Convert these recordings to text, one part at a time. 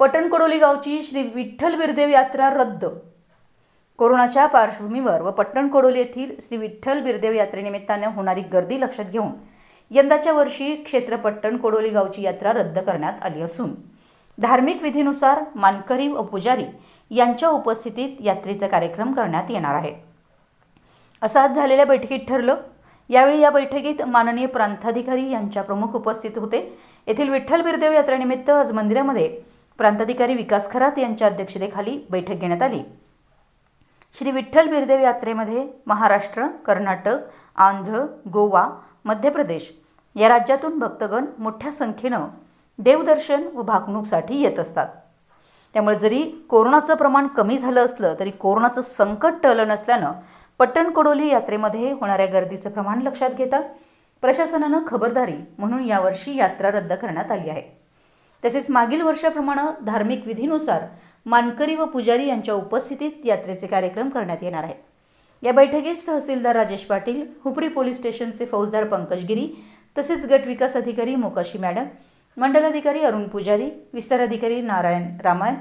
पटणकडोली गावची श्री विठ्ठल बिरदेव यात्रा रद्द कोरोनाच्या पार्श्वभूमीवर व पट्टणकोडोली येथील श्री विठ्ठल बिरदेव यात्रेनिमित्ताने होणारी गर्दी लक्षात घेऊन यंदाच्या वर्षी क्षेत्र पट्टणकोडोली कोडोली गावची यात्रा रद्द करण्यात आली असून धार्मिक विधीनुसार मानकरी व पुजारी यांच्या उपस्थितीत यात्रेचा कार्यक्रम करण्यात येणार आहे असं आज झालेल्या बैठकीत ठरलं यावेळी या बैठकीत माननीय प्रांताधिकारी यांच्या प्रमुख उपस्थित होते येथील विठ्ठल बिरदेव यात्रेनिमित्त आज मंदिरामध्ये प्रांताधिकारी विकास खरात यांच्या अध्यक्षतेखाली बैठक घेण्यात आली श्री विठ्ठल बिरदेव यात्रेमध्ये महाराष्ट्र कर्नाटक आंध्र गोवा मध्य प्रदेश या राज्यातून भक्तगण मोठ्या संख्येनं देवदर्शन व भागणूकसाठी येत असतात त्यामुळे जरी कोरोनाचं प्रमाण कमी झालं असलं तरी कोरोनाचं संकट टळलं नसल्यानं पट्टणकोडोली यात्रेमध्ये होणाऱ्या गर्दीचं प्रमाण लक्षात घेता प्रशासनानं खबरदारी म्हणून यावर्षी यात्रा रद्द करण्यात आली आहे तसेच मागील वर्षाप्रमाणे धार्मिक विधीनुसार मानकरी व पुजारी यांच्या उपस्थितीत यात्रेचे कार्यक्रम करण्यात येणार आहेत या बैठकीत तहसीलदार राजेश पाटील हुपरी पोलीस स्टेशनचे फौजदार पंकज गिरी तसेच गट विकास अधिकारी मोकाशी मॅडम मंडलाधिकारी अरुण पुजारी विस्तार अधिकारी नारायण रामायण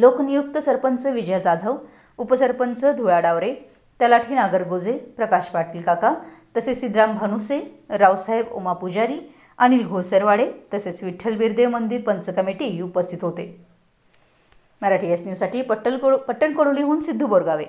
लोकनियुक्त सरपंच विजय जाधव उपसरपंच धुळा डावरे तलाठी नागरगोजे प्रकाश पाटील काका तसेच सिद्राम भानुसे रावसाहेब उमा पुजारी अनिल घोसरवाडे तसेच विठ्ठल बिरदेव मंदिर पंच कमिटी उपस्थित होते मराठी एस न्यूजसाठी पट्टल पट्टणकडोलीहून सिद्धू बोरगावे